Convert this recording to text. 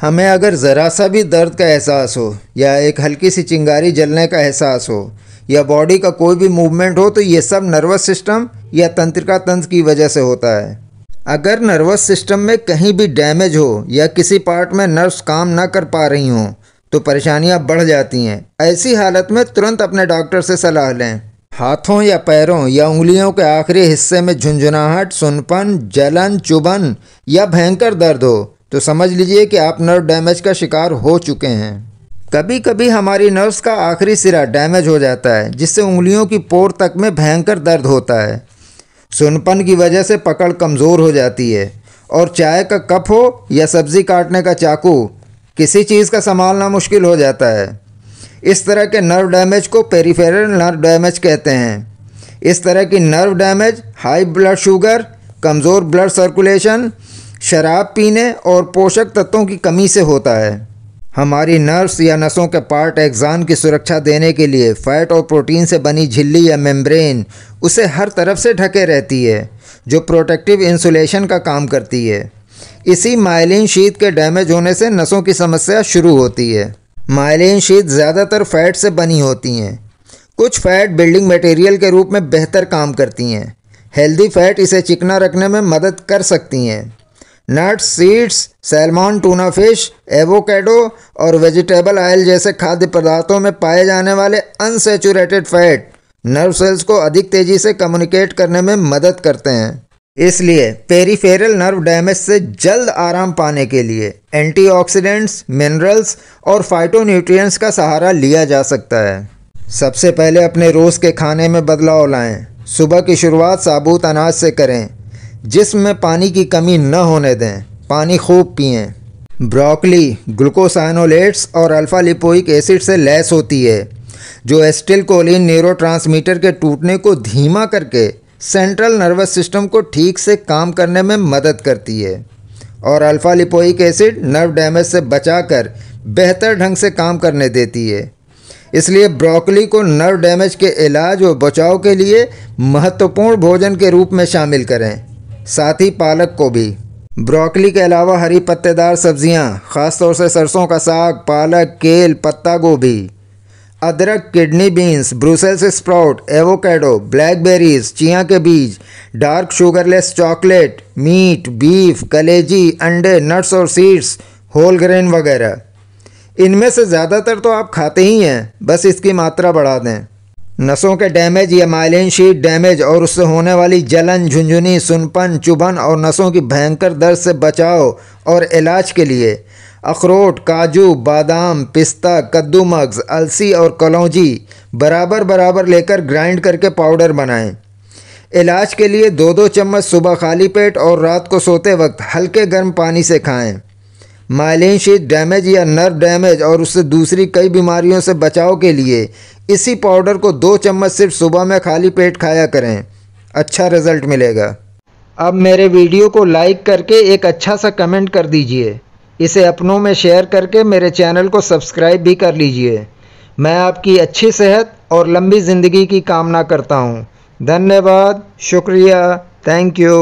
हमें अगर ज़रा सा भी दर्द का एहसास हो या एक हल्की सी चिंगारी जलने का एहसास हो या बॉडी का कोई भी मूवमेंट हो तो ये सब नर्वस सिस्टम या तंत्रिका तंत्र की वजह से होता है अगर नर्वस सिस्टम में कहीं भी डैमेज हो या किसी पार्ट में नर्व्स काम ना कर पा रही हों तो परेशानियां बढ़ जाती हैं ऐसी हालत में तुरंत अपने डॉक्टर से सलाह लें हाथों या पैरों या उंगलियों के आखिरी हिस्से में झुंझुनाहट सुनपन जलन चुभन या भयंकर दर्द हो तो समझ लीजिए कि आप नर्व डैमेज का शिकार हो चुके हैं कभी कभी हमारी नर्व्स का आखिरी सिरा डैमेज हो जाता है जिससे उंगलियों की पोर तक में भयंकर दर्द होता है सुनपन की वजह से पकड़ कमज़ोर हो जाती है और चाय का कप हो या सब्ज़ी काटने का चाकू किसी चीज़ का संभालना मुश्किल हो जाता है इस तरह के नर्व डैमेज को पेरीफेरल नर्व डैमेज कहते हैं इस तरह की nerve damage high blood sugar कमज़ोर ब्लड सर्कुलेशन शराब पीने और पोषक तत्वों की कमी से होता है हमारी नर्व्स या नसों के पार्ट एग्जाम की सुरक्षा देने के लिए फैट और प्रोटीन से बनी झिल्ली या मेम्ब्रेन उसे हर तरफ से ढके रहती है जो प्रोटेक्टिव इंसुलेशन का काम करती है इसी माइलिन शीत के डैमेज होने से नसों की समस्या शुरू होती है माइलिन शीट ज़्यादातर फैट से बनी होती हैं कुछ फैट बिल्डिंग मटेरियल के रूप में बेहतर काम करती हैं हेल्दी फैट इसे चिकना रखने में मदद कर सकती हैं nuts seeds salmon tuna fish avocado और वेजिटेबल ऑयल जैसे खाद्य पदार्थों में पाए जाने वाले अनसेचूरेटेड फैट नर्व सेल्स को अधिक तेज़ी से कम्युनिकेट करने में मदद करते हैं इसलिए पेरीफेरल नर्व डैमेज से जल्द आराम पाने के लिए एंटीऑक्सीडेंट्स, मिनरल्स और फाइटोन्यूट्रिएंट्स का सहारा लिया जा सकता है सबसे पहले अपने रोज़ के खाने में बदलाव लाएं सुबह की शुरुआत साबुत अनाज से करें जिसमें पानी की कमी न होने दें पानी खूब पिएँ ब्रोकली ग्लूकोसाइनोलेट्स और अल्फ़ा लिपोइक एसिड से लैस होती है जो एस्टिल कोलिन न्यूरोट्रांसमीटर के टूटने को धीमा करके सेंट्रल नर्वस सिस्टम को ठीक से काम करने में मदद करती है और alpha lipoic acid nerve damage से बचाकर बेहतर ढंग से काम करने देती है इसलिए ब्रोकली को नर्व डैमेज के इलाज और बचाव के लिए महत्वपूर्ण भोजन के रूप में शामिल करें साथ ही पालक को भी ब्रोकली के अलावा हरी पत्तेदार सब्जियां, खासतौर से सरसों का साग पालक केल पत्ता गोभी अदरक kidney beans Brussels sprout avocado blackberries chia के बीज dark sugarless chocolate meat beef कलेजी अंडे नट्स और सीड्स होल ग्रेन वगैरह इनमें से ज़्यादातर तो आप खाते ही हैं बस इसकी मात्रा बढ़ा दें नसों के डैमेज या माइलिन शीट डैमेज और उससे होने वाली जलन झुंझुनी सुनपन चुभन और नसों की भयंकर दर्द से बचाव और इलाज के लिए अखरोट काजू बादाम पिस्ता कद्दू मग्स अलसी और कलौजी बराबर बराबर लेकर ग्राइंड करके पाउडर बनाएं इलाज के लिए दो दो चम्मच सुबह खाली पेट और रात को सोते वक्त हल्के गर्म पानी से खाएं माइलिन शीट डैमेज या नर्व डैमेज और उससे दूसरी कई बीमारियों से बचाव के लिए इसी पाउडर को दो चम्मच सिर्फ सुबह में खाली पेट खाया करें अच्छा रिज़ल्ट मिलेगा अब मेरे वीडियो को लाइक करके एक अच्छा सा कमेंट कर दीजिए इसे अपनों में शेयर करके मेरे चैनल को सब्सक्राइब भी कर लीजिए मैं आपकी अच्छी सेहत और लंबी ज़िंदगी की कामना करता हूँ धन्यवाद शुक्रिया थैंक यू